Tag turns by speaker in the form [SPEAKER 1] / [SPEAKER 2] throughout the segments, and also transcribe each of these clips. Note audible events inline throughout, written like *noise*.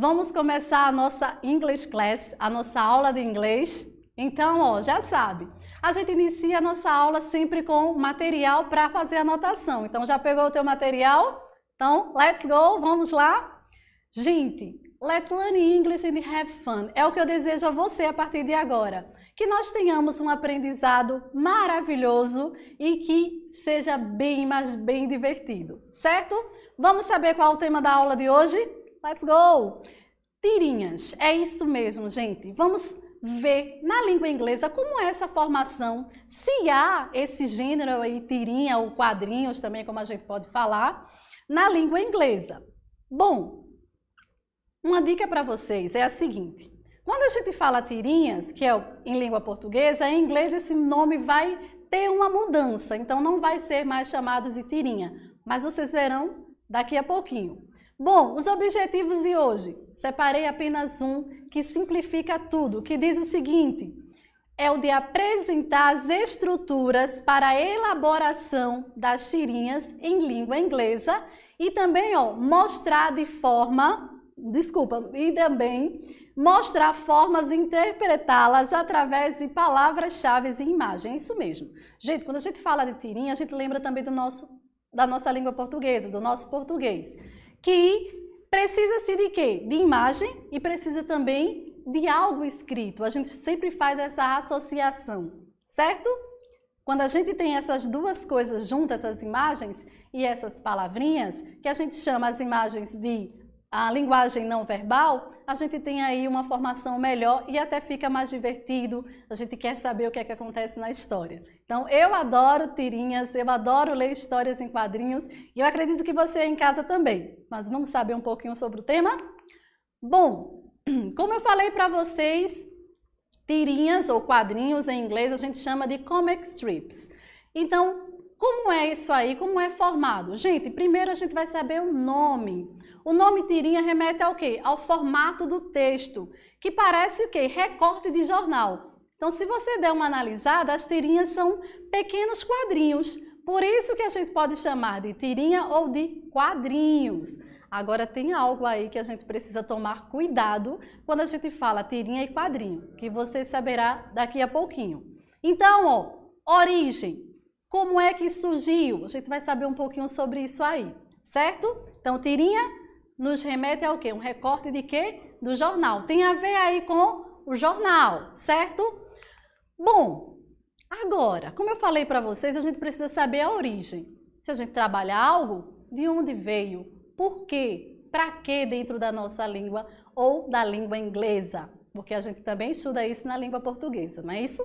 [SPEAKER 1] vamos começar a nossa English Class, a nossa aula de inglês. Então, ó, já sabe, a gente inicia a nossa aula sempre com material para fazer anotação. Então, já pegou o teu material? Então, let's go, vamos lá? Gente, let's learn English and have fun. É o que eu desejo a você a partir de agora. Que nós tenhamos um aprendizado maravilhoso e que seja bem, mas bem divertido, certo? Vamos saber qual é o tema da aula de hoje? Let's go! Tirinhas, é isso mesmo, gente. Vamos ver na língua inglesa como é essa formação, se há esse gênero aí, tirinha ou quadrinhos também, como a gente pode falar, na língua inglesa. Bom, uma dica para vocês é a seguinte. Quando a gente fala tirinhas, que é em língua portuguesa, em inglês esse nome vai ter uma mudança, então não vai ser mais chamado de tirinha, mas vocês verão daqui a pouquinho. Bom, os objetivos de hoje. Separei apenas um que simplifica tudo, que diz o seguinte: é o de apresentar as estruturas para a elaboração das tirinhas em língua inglesa e também, ó, mostrar de forma, desculpa, e também mostrar formas de interpretá-las através de palavras-chave e imagens. É isso mesmo. Gente, quando a gente fala de tirinha, a gente lembra também do nosso da nossa língua portuguesa, do nosso português que precisa-se de quê? De imagem e precisa também de algo escrito. A gente sempre faz essa associação, certo? Quando a gente tem essas duas coisas juntas, essas imagens e essas palavrinhas, que a gente chama as imagens de a linguagem não verbal, a gente tem aí uma formação melhor e até fica mais divertido. A gente quer saber o que é que acontece na história. Então, eu adoro tirinhas, eu adoro ler histórias em quadrinhos e eu acredito que você é em casa também. Mas vamos saber um pouquinho sobre o tema? Bom, *clears throat* como eu falei para vocês, tirinhas ou quadrinhos em inglês a gente chama de comic strips. Então, como é isso aí? Como é formado? Gente, primeiro a gente vai saber o nome. O nome tirinha remete ao quê? Ao formato do texto, que parece o quê? Recorte de jornal. Então, se você der uma analisada, as tirinhas são pequenos quadrinhos. Por isso que a gente pode chamar de tirinha ou de quadrinhos. Agora tem algo aí que a gente precisa tomar cuidado quando a gente fala tirinha e quadrinho, que você saberá daqui a pouquinho. Então, ó, origem. Como é que surgiu? A gente vai saber um pouquinho sobre isso aí, certo? Então, tirinha nos remete ao quê? Um recorte de quê? Do jornal. Tem a ver aí com o jornal, certo? Bom, agora, como eu falei para vocês, a gente precisa saber a origem. Se a gente trabalha algo, de onde veio, por quê, para quê dentro da nossa língua ou da língua inglesa, porque a gente também estuda isso na língua portuguesa, não é isso?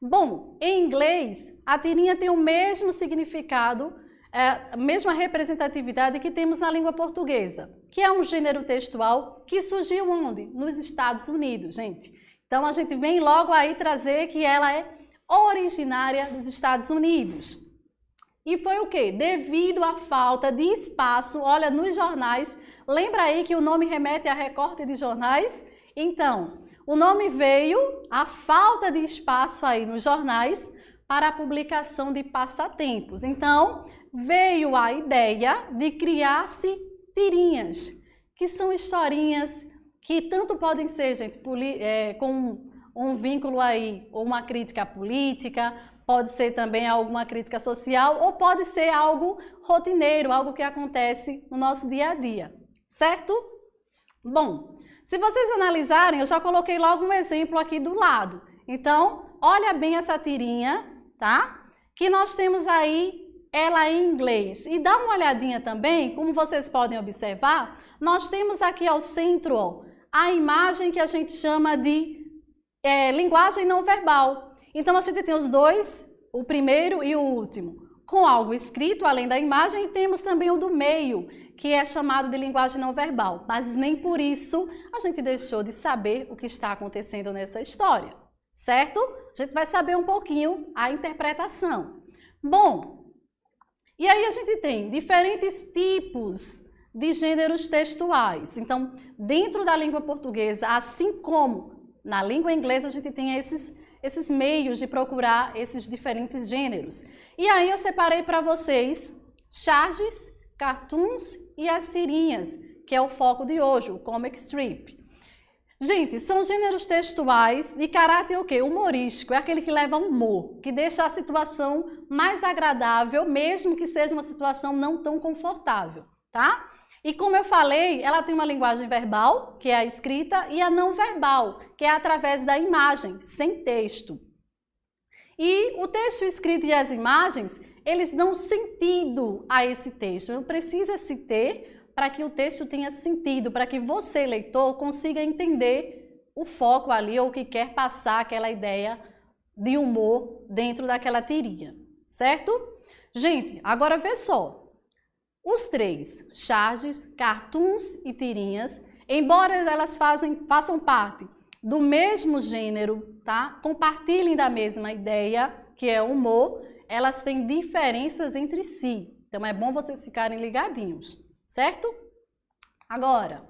[SPEAKER 1] Bom, em inglês, a tirinha tem o mesmo significado, é, a mesma representatividade que temos na língua portuguesa, que é um gênero textual que surgiu onde? Nos Estados Unidos, gente. Então a gente vem logo aí trazer que ela é originária dos Estados Unidos. E foi o quê? Devido à falta de espaço, olha, nos jornais, lembra aí que o nome remete a recorte de jornais? Então, o nome veio à falta de espaço aí nos jornais para a publicação de passatempos. Então, veio a ideia de criar-se tirinhas, que são historinhas que tanto podem ser, gente, é, com um vínculo aí, ou uma crítica política, pode ser também alguma crítica social, ou pode ser algo rotineiro, algo que acontece no nosso dia a dia, certo? Bom, se vocês analisarem, eu já coloquei logo um exemplo aqui do lado. Então, olha bem essa tirinha, tá? Que nós temos aí ela em inglês. E dá uma olhadinha também, como vocês podem observar, nós temos aqui ao centro, ó, a imagem que a gente chama de é, linguagem não verbal. Então a gente tem os dois, o primeiro e o último, com algo escrito além da imagem, e temos também o do meio, que é chamado de linguagem não verbal. Mas nem por isso a gente deixou de saber o que está acontecendo nessa história, certo? A gente vai saber um pouquinho a interpretação. Bom, e aí a gente tem diferentes tipos de gêneros textuais. Então, dentro da língua portuguesa, assim como na língua inglesa, a gente tem esses, esses meios de procurar esses diferentes gêneros. E aí eu separei para vocês charges, cartoons e as tirinhas, que é o foco de hoje, o comic strip. Gente, são gêneros textuais de caráter o quê? Humorístico, é aquele que leva humor, que deixa a situação mais agradável, mesmo que seja uma situação não tão confortável, tá? E como eu falei, ela tem uma linguagem verbal, que é a escrita, e a não verbal, que é através da imagem, sem texto. E o texto escrito e as imagens, eles dão sentido a esse texto. Não precisa se ter para que o texto tenha sentido, para que você, leitor, consiga entender o foco ali ou o que quer passar aquela ideia de humor dentro daquela tirinha, certo? Gente, agora vê só. Os três, charges, cartoons e tirinhas, embora elas fazem, façam parte do mesmo gênero, tá? compartilhem da mesma ideia, que é o humor, elas têm diferenças entre si. Então é bom vocês ficarem ligadinhos, certo? Agora,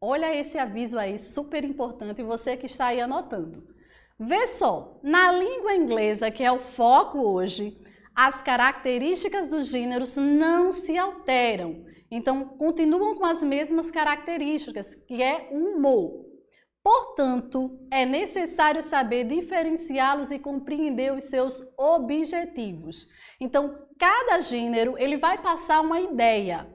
[SPEAKER 1] olha esse aviso aí super importante, você que está aí anotando. Vê só, na língua inglesa, que é o foco hoje, as características dos gêneros não se alteram. Então, continuam com as mesmas características, que é o humor. Portanto, é necessário saber diferenciá-los e compreender os seus objetivos. Então, cada gênero ele vai passar uma ideia,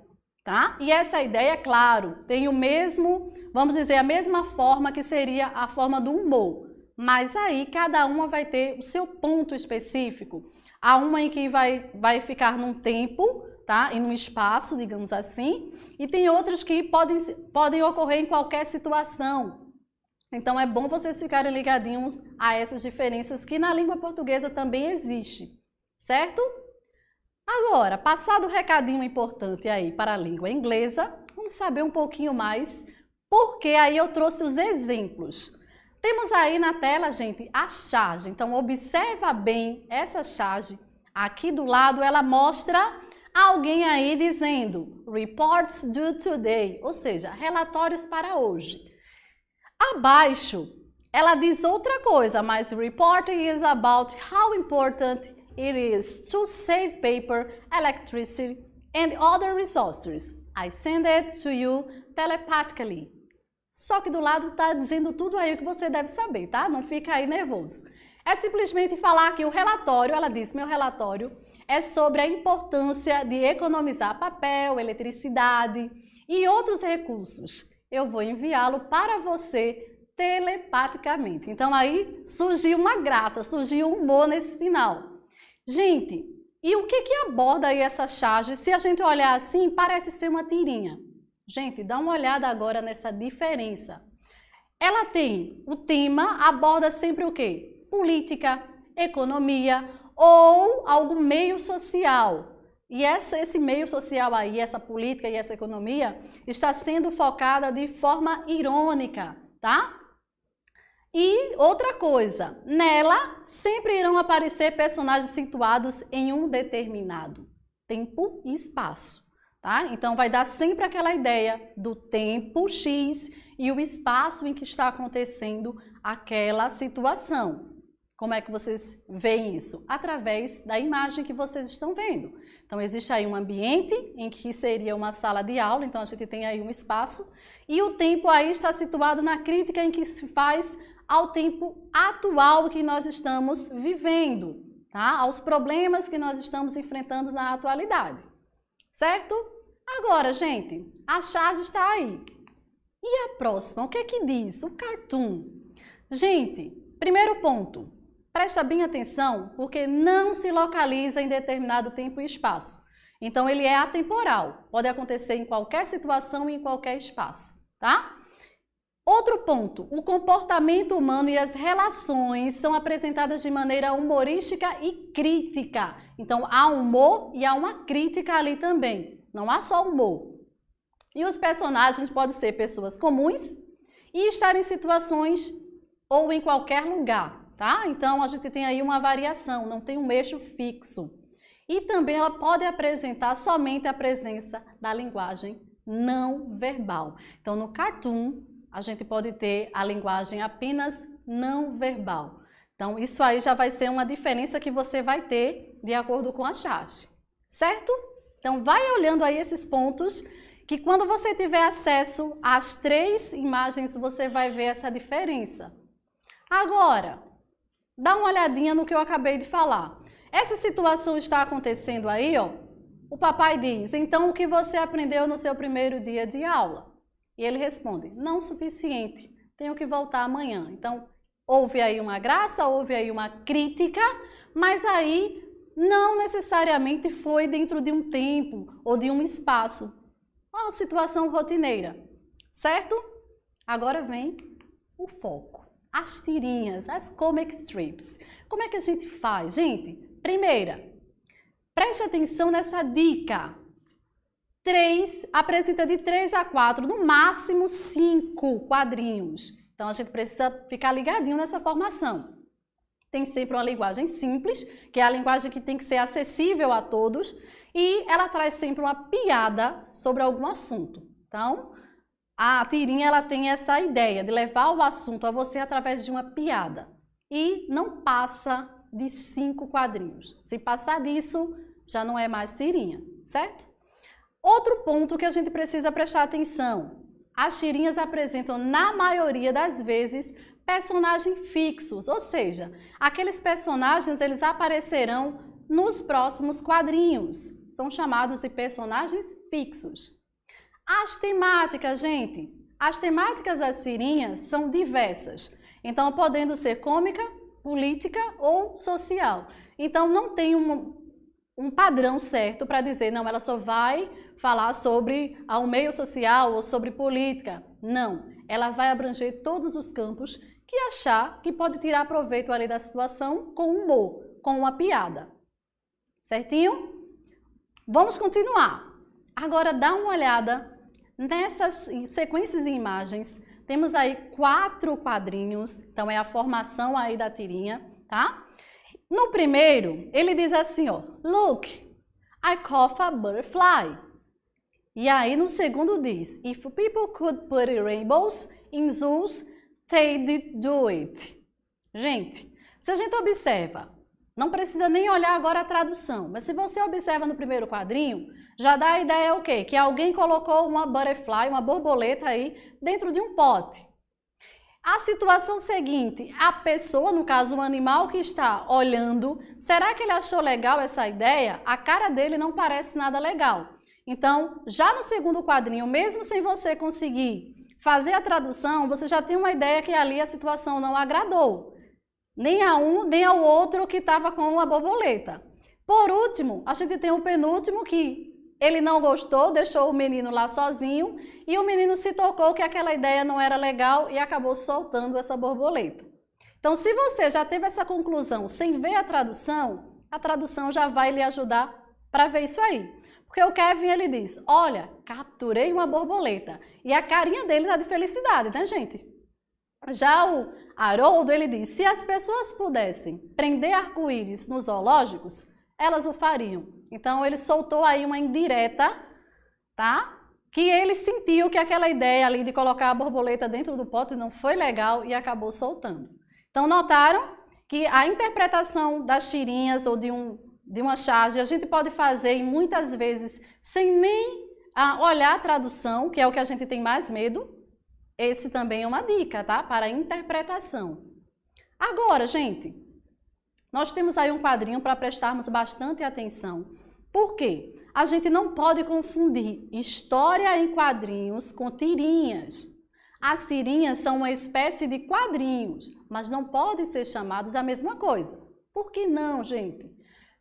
[SPEAKER 1] tá? E essa ideia, claro, tem o mesmo, vamos dizer, a mesma forma que seria a forma do humor, mas aí cada uma vai ter o seu ponto específico. Há uma em que vai, vai ficar num tempo, tá? Em um espaço, digamos assim. E tem outras que podem, podem ocorrer em qualquer situação. Então é bom vocês ficarem ligadinhos a essas diferenças que na língua portuguesa também existe, certo? Agora, passado o recadinho importante aí para a língua inglesa, vamos saber um pouquinho mais porque aí eu trouxe os exemplos. Temos aí na tela, gente, a charge. Então, observa bem essa charge. Aqui do lado, ela mostra alguém aí dizendo reports due today, ou seja, relatórios para hoje. Abaixo, ela diz outra coisa, mas report is about how important it is to save paper, electricity and other resources. I send it to you telepathically. Só que do lado está dizendo tudo aí o que você deve saber, tá? Não fica aí nervoso. É simplesmente falar que o relatório, ela disse, meu relatório é sobre a importância de economizar papel, eletricidade e outros recursos. Eu vou enviá-lo para você telepaticamente. Então aí surgiu uma graça, surgiu um humor nesse final. Gente, e o que, que aborda aí essa charge? Se a gente olhar assim, parece ser uma tirinha. Gente, dá uma olhada agora nessa diferença. Ela tem o tema, aborda sempre o quê? Política, economia ou algum meio social. E essa, esse meio social aí, essa política e essa economia, está sendo focada de forma irônica, tá? E outra coisa, nela sempre irão aparecer personagens situados em um determinado tempo e espaço tá? Então vai dar sempre aquela ideia do tempo X e o espaço em que está acontecendo aquela situação. Como é que vocês veem isso? Através da imagem que vocês estão vendo. Então, existe aí um ambiente em que seria uma sala de aula, então a gente tem aí um espaço, e o tempo aí está situado na crítica em que se faz ao tempo atual que nós estamos vivendo, tá? aos problemas que nós estamos enfrentando na atualidade certo? Agora, gente, a charge está aí. E a próxima, o que é que diz? O cartoon. Gente, primeiro ponto, presta bem atenção, porque não se localiza em determinado tempo e espaço. Então, ele é atemporal, pode acontecer em qualquer situação e em qualquer espaço, tá? Outro ponto, o comportamento humano e as relações são apresentadas de maneira humorística e crítica. Então há humor e há uma crítica ali também. Não há só humor. E os personagens podem ser pessoas comuns e estar em situações ou em qualquer lugar, tá? Então a gente tem aí uma variação, não tem um eixo fixo. E também ela pode apresentar somente a presença da linguagem não verbal. Então no cartoon a gente pode ter a linguagem apenas não verbal. Então, isso aí já vai ser uma diferença que você vai ter de acordo com a charge, certo? Então, vai olhando aí esses pontos que quando você tiver acesso às três imagens, você vai ver essa diferença. Agora, dá uma olhadinha no que eu acabei de falar. Essa situação está acontecendo aí, ó. O papai diz: "Então o que você aprendeu no seu primeiro dia de aula?" E ele responde: Não suficiente, tenho que voltar amanhã. Então, houve aí uma graça, houve aí uma crítica, mas aí não necessariamente foi dentro de um tempo ou de um espaço. Uma situação rotineira, certo? Agora vem o foco. As tirinhas, as comic strips. Como é que a gente faz? Gente, primeira, preste atenção nessa dica. 3 apresenta de 3 a 4, no máximo 5 quadrinhos. Então a gente precisa ficar ligadinho nessa formação. Tem sempre uma linguagem simples, que é a linguagem que tem que ser acessível a todos, e ela traz sempre uma piada sobre algum assunto. Então, a tirinha ela tem essa ideia de levar o assunto a você através de uma piada. E não passa de cinco quadrinhos. Se passar disso, já não é mais tirinha, certo? Outro ponto que a gente precisa prestar atenção: as tirinhas apresentam, na maioria das vezes, personagens fixos, ou seja, aqueles personagens eles aparecerão nos próximos quadrinhos. São chamados de personagens fixos. As temáticas, gente, as temáticas das tirinhas são diversas, então podendo ser cômica, política ou social. Então não tem um, um padrão certo para dizer, não, ela só vai falar sobre ao um meio social ou sobre política. Não, ela vai abranger todos os campos que achar que pode tirar proveito ali da situação com humor, com uma piada. Certinho? Vamos continuar. Agora dá uma olhada nessas sequências de imagens. Temos aí quatro quadrinhos, então é a formação aí da tirinha, tá? No primeiro, ele diz assim, ó, Look, I cough a butterfly. E aí no segundo diz: If people could put rainbows in zoos, they'd do it. Gente, se a gente observa, não precisa nem olhar agora a tradução, mas se você observa no primeiro quadrinho, já dá a ideia o quê? Que alguém colocou uma butterfly, uma borboleta aí dentro de um pote. A situação seguinte, a pessoa, no caso o animal que está olhando, será que ele achou legal essa ideia? A cara dele não parece nada legal. Então, já no segundo quadrinho, mesmo sem você conseguir fazer a tradução, você já tem uma ideia que ali a situação não agradou, nem a um, nem ao outro que estava com a borboleta. Por último, a gente tem o penúltimo que ele não gostou, deixou o menino lá sozinho e o menino se tocou que aquela ideia não era legal e acabou soltando essa borboleta. Então, se você já teve essa conclusão sem ver a tradução, a tradução já vai lhe ajudar para ver isso aí. Porque o Kevin ele diz: Olha, capturei uma borboleta. E a carinha dele tá de felicidade, tá, gente? Já o Haroldo ele diz: Se as pessoas pudessem prender arco-íris nos zoológicos, elas o fariam. Então ele soltou aí uma indireta, tá? Que ele sentiu que aquela ideia ali de colocar a borboleta dentro do pote não foi legal e acabou soltando. Então notaram que a interpretação das tirinhas ou de um de uma charge, a gente pode fazer muitas vezes sem nem ah, olhar a tradução, que é o que a gente tem mais medo. Esse também é uma dica, tá? Para interpretação. Agora, gente, nós temos aí um quadrinho para prestarmos bastante atenção. Por quê? A gente não pode confundir história em quadrinhos com tirinhas. As tirinhas são uma espécie de quadrinhos, mas não podem ser chamados a mesma coisa. Por que não, gente?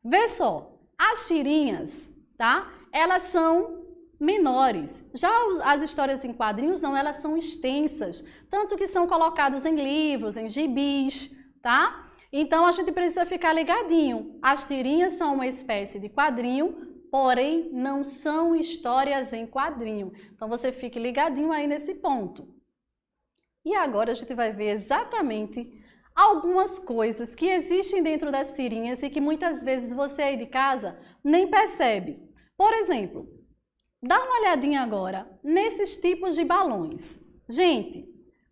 [SPEAKER 1] Vê só, as tirinhas, tá? Elas são menores. Já as histórias em quadrinhos, não, elas são extensas, tanto que são colocados em livros, em gibis, tá? Então a gente precisa ficar ligadinho. As tirinhas são uma espécie de quadrinho, porém não são histórias em quadrinho. Então você fique ligadinho aí nesse ponto. E agora a gente vai ver exatamente algumas coisas que existem dentro das tirinhas e que muitas vezes você aí de casa nem percebe. Por exemplo, dá uma olhadinha agora nesses tipos de balões. Gente,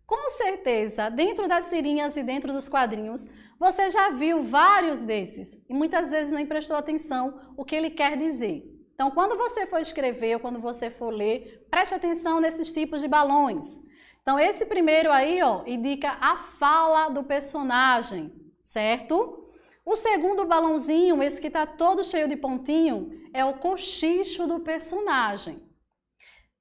[SPEAKER 1] com certeza, dentro das tirinhas e dentro dos quadrinhos, você já viu vários desses e muitas vezes nem prestou atenção o que ele quer dizer. Então, quando você for escrever ou quando você for ler, preste atenção nesses tipos de balões. Então, esse primeiro aí, ó, indica a fala do personagem, certo? O segundo balãozinho, esse que tá todo cheio de pontinho, é o cochicho do personagem.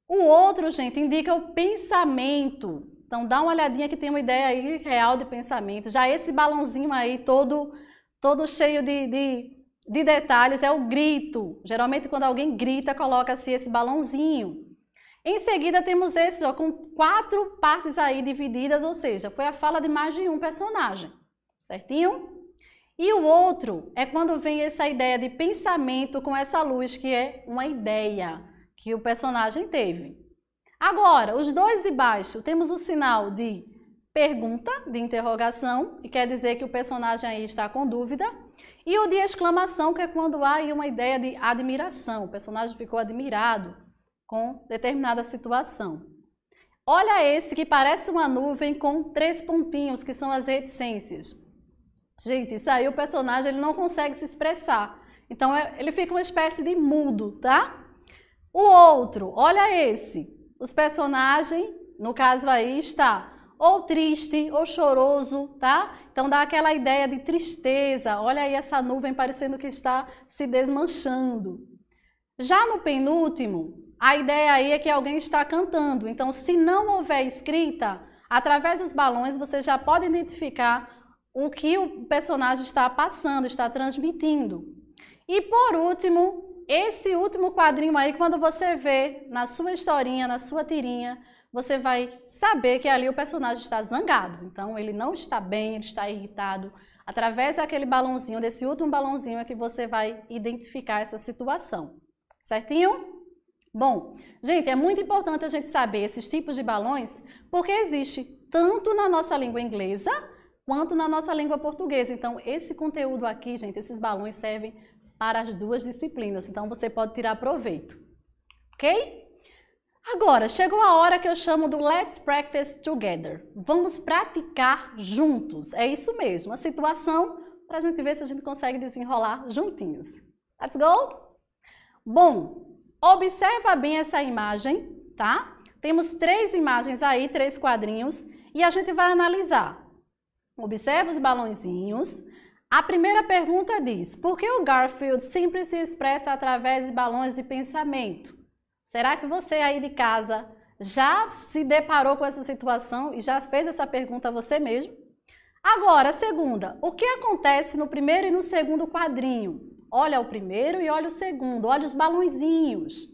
[SPEAKER 1] O outro, gente, indica o pensamento. Então, dá uma olhadinha que tem uma ideia aí real de pensamento. Já esse balãozinho aí, todo, todo cheio de, de, de detalhes, é o grito. Geralmente, quando alguém grita, coloca-se esse balãozinho. Em seguida, temos esses ó, com quatro partes aí divididas, ou seja, foi a fala de mais de um personagem, certinho? E o outro é quando vem essa ideia de pensamento com essa luz, que é uma ideia que o personagem teve. Agora, os dois de baixo, temos o sinal de pergunta, de interrogação, que quer dizer que o personagem aí está com dúvida, e o de exclamação, que é quando há aí uma ideia de admiração, o personagem ficou admirado com determinada situação. Olha esse que parece uma nuvem com três pontinhos, que são as reticências. Gente, isso aí o personagem ele não consegue se expressar. Então é, ele fica uma espécie de mudo, tá? O outro, olha esse. Os personagens, no caso aí, está ou triste ou choroso, tá? Então dá aquela ideia de tristeza. Olha aí essa nuvem parecendo que está se desmanchando. Já no penúltimo, a ideia aí é que alguém está cantando. Então, se não houver escrita, através dos balões você já pode identificar o que o personagem está passando, está transmitindo. E por último, esse último quadrinho aí, quando você vê na sua historinha, na sua tirinha, você vai saber que ali o personagem está zangado. Então, ele não está bem, ele está irritado. Através daquele balãozinho, desse último balãozinho, é que você vai identificar essa situação certinho? Bom, gente, é muito importante a gente saber esses tipos de balões, porque existe tanto na nossa língua inglesa quanto na nossa língua portuguesa. Então, esse conteúdo aqui, gente, esses balões servem para as duas disciplinas. Então, você pode tirar proveito, ok? Agora, chegou a hora que eu chamo do Let's Practice Together. Vamos praticar juntos. É isso mesmo, a situação para a gente ver se a gente consegue desenrolar juntinhos. Let's go! Bom, observa bem essa imagem, tá? Temos três imagens aí, três quadrinhos, e a gente vai analisar. Observa os balãozinhos. A primeira pergunta diz: por que o Garfield sempre se expressa através de balões de pensamento? Será que você aí de casa já se deparou com essa situação e já fez essa pergunta a você mesmo? Agora, segunda, o que acontece no primeiro e no segundo quadrinho? Olha o primeiro e olha o segundo, olha os balãozinhos.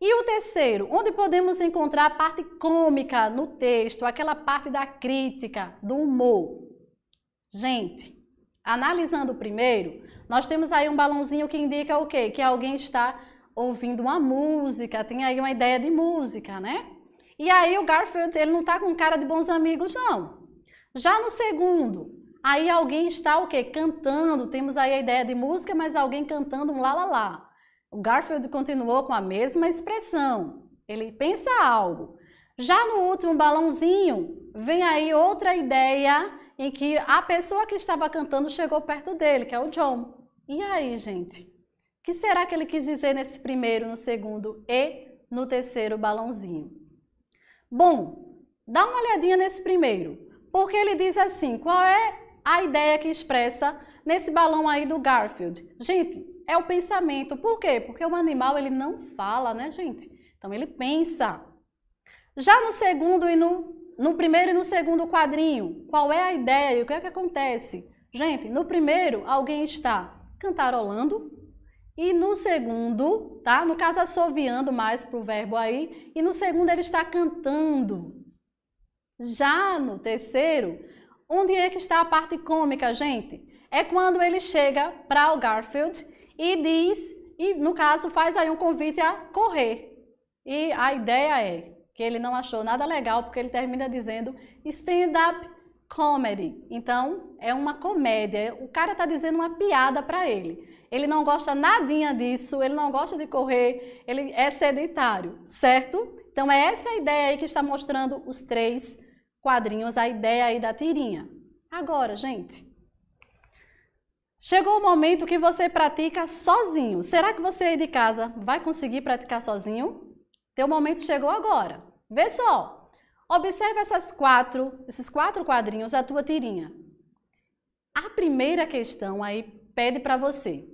[SPEAKER 1] E o terceiro, onde podemos encontrar a parte cômica no texto, aquela parte da crítica, do humor. Gente, analisando o primeiro, nós temos aí um balãozinho que indica o quê? Que alguém está ouvindo uma música, tem aí uma ideia de música, né? E aí o Garfield, ele não está com cara de bons amigos, não. Já no segundo, Aí alguém está o quê? Cantando. Temos aí a ideia de música, mas alguém cantando um lá lá lá. O Garfield continuou com a mesma expressão. Ele pensa algo. Já no último balãozinho, vem aí outra ideia em que a pessoa que estava cantando chegou perto dele, que é o John. E aí, gente? O que será que ele quis dizer nesse primeiro, no segundo e no terceiro balãozinho? Bom, dá uma olhadinha nesse primeiro, porque ele diz assim: qual é a ideia que expressa nesse balão aí do Garfield. Gente, é o pensamento. Por quê? Porque o animal ele não fala, né, gente? Então ele pensa. Já no segundo e no, no primeiro e no segundo quadrinho, qual é a ideia e o que é que acontece? Gente, no primeiro alguém está cantarolando e no segundo, tá? No caso assoviando mais pro verbo aí, e no segundo ele está cantando. Já no terceiro, Onde é que está a parte cômica, gente? É quando ele chega para o Garfield e diz, e no caso faz aí um convite a correr. E a ideia é que ele não achou nada legal porque ele termina dizendo stand-up comedy. Então é uma comédia. O cara está dizendo uma piada para ele. Ele não gosta nadinha disso. Ele não gosta de correr. Ele é sedentário, certo? Então é essa a ideia aí que está mostrando os três quadrinhos a ideia aí da tirinha. Agora, gente, chegou o momento que você pratica sozinho. Será que você aí de casa vai conseguir praticar sozinho? Teu momento chegou agora. Vê só. Observe essas quatro, esses quatro quadrinhos da tua tirinha. A primeira questão aí pede para você: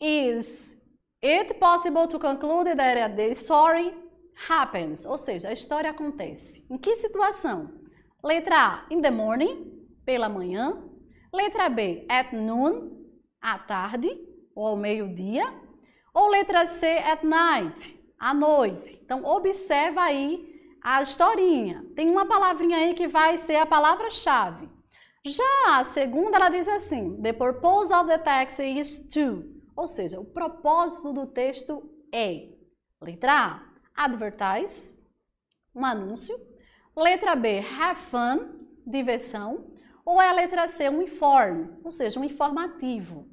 [SPEAKER 1] Is it possible to conclude that the story happens? Ou seja, a história acontece. Em que situação? Letra A, in the morning, pela manhã. Letra B, at noon, à tarde ou ao meio-dia. Ou letra C, at night, à noite. Então, observa aí a historinha. Tem uma palavrinha aí que vai ser a palavra-chave. Já a segunda, ela diz assim, the purpose of the text is to. Ou seja, o propósito do texto é. Letra A, advertise, um anúncio. Letra B, have fun, diversão. Ou é a letra C, um informe, ou seja, um informativo.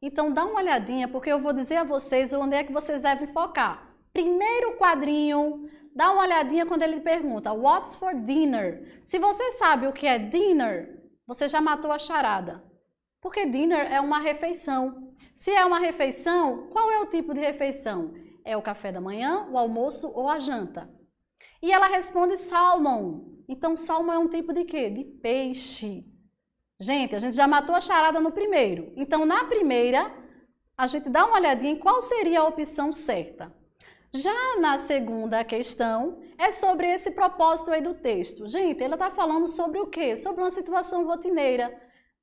[SPEAKER 1] Então dá uma olhadinha, porque eu vou dizer a vocês onde é que vocês devem focar. Primeiro quadrinho, dá uma olhadinha quando ele pergunta What's for dinner? Se você sabe o que é dinner, você já matou a charada. Porque dinner é uma refeição. Se é uma refeição, qual é o tipo de refeição? É o café da manhã, o almoço ou a janta? E ela responde salmão. Então, salmão é um tipo de quê? De peixe. Gente, a gente já matou a charada no primeiro. Então, na primeira, a gente dá uma olhadinha em qual seria a opção certa. Já na segunda questão, é sobre esse propósito aí do texto. Gente, ela está falando sobre o quê? Sobre uma situação rotineira.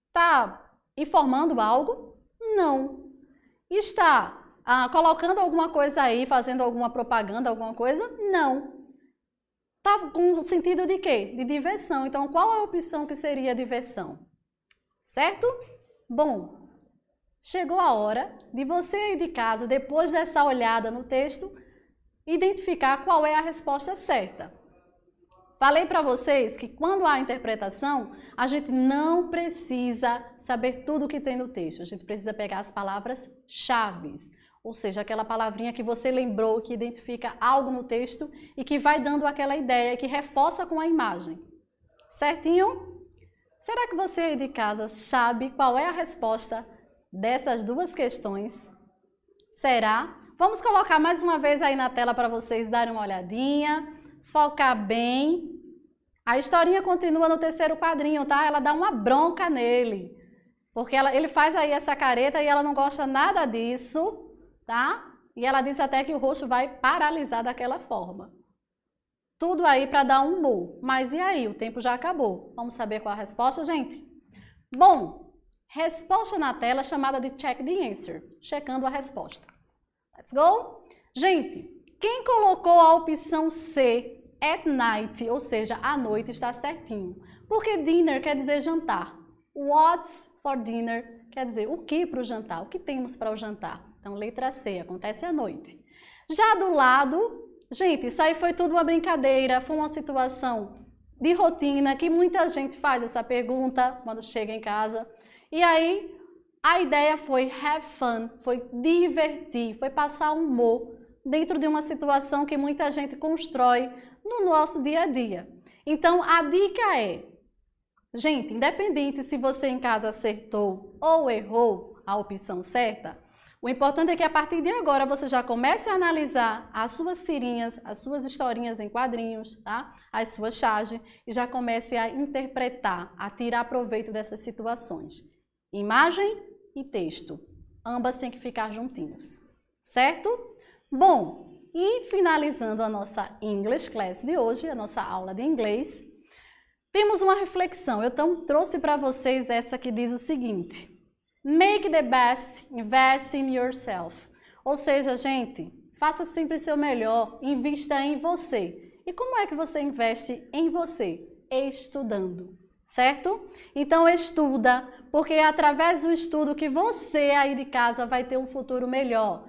[SPEAKER 1] Está informando algo? Não. Está ah, colocando alguma coisa aí, fazendo alguma propaganda, alguma coisa? Não. Está com sentido de quê? De diversão. Então, qual a opção que seria a diversão? Certo? Bom, chegou a hora de você ir de casa, depois dessa olhada no texto, identificar qual é a resposta certa. Falei para vocês que quando há interpretação, a gente não precisa saber tudo o que tem no texto. A gente precisa pegar as palavras chaves ou seja, aquela palavrinha que você lembrou, que identifica algo no texto e que vai dando aquela ideia, que reforça com a imagem. Certinho? Será que você aí de casa sabe qual é a resposta dessas duas questões? Será? Vamos colocar mais uma vez aí na tela para vocês darem uma olhadinha, focar bem. A historinha continua no terceiro quadrinho, tá? Ela dá uma bronca nele, porque ela, ele faz aí essa careta e ela não gosta nada disso tá? E ela diz até que o rosto vai paralisar daquela forma. Tudo aí para dar um mu. Mas e aí? O tempo já acabou. Vamos saber qual a resposta, gente? Bom, resposta na tela chamada de check the answer, checando a resposta. Let's go? Gente, quem colocou a opção C, at night, ou seja, à noite, está certinho. Porque dinner quer dizer jantar. What's for dinner quer dizer o que para o jantar, o que temos para o jantar. Então, letra C, acontece à noite. Já do lado, gente, isso aí foi tudo uma brincadeira, foi uma situação de rotina que muita gente faz essa pergunta quando chega em casa. E aí, a ideia foi have fun, foi divertir, foi passar humor dentro de uma situação que muita gente constrói no nosso dia a dia. Então, a dica é, gente, independente se você em casa acertou ou errou a opção certa, o importante é que a partir de agora você já comece a analisar as suas tirinhas, as suas historinhas em quadrinhos, tá? As suas charges e já comece a interpretar, a tirar proveito dessas situações. Imagem e texto, ambas têm que ficar juntinhos, certo? Bom, e finalizando a nossa English class de hoje, a nossa aula de inglês, temos uma reflexão. Eu então trouxe para vocês essa que diz o seguinte: Make the best, invest in yourself. Ou seja, gente, faça sempre seu melhor, invista em você. E como é que você investe em você? Estudando, certo? Então estuda, porque é através do estudo que você aí de casa vai ter um futuro melhor.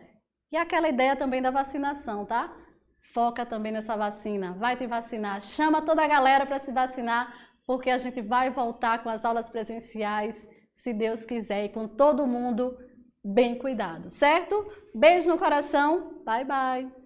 [SPEAKER 1] E aquela ideia também da vacinação, tá? Foca também nessa vacina, vai te vacinar, chama toda a galera para se vacinar, porque a gente vai voltar com as aulas presenciais se Deus quiser, e com todo mundo bem cuidado, certo? Beijo no coração, bye bye!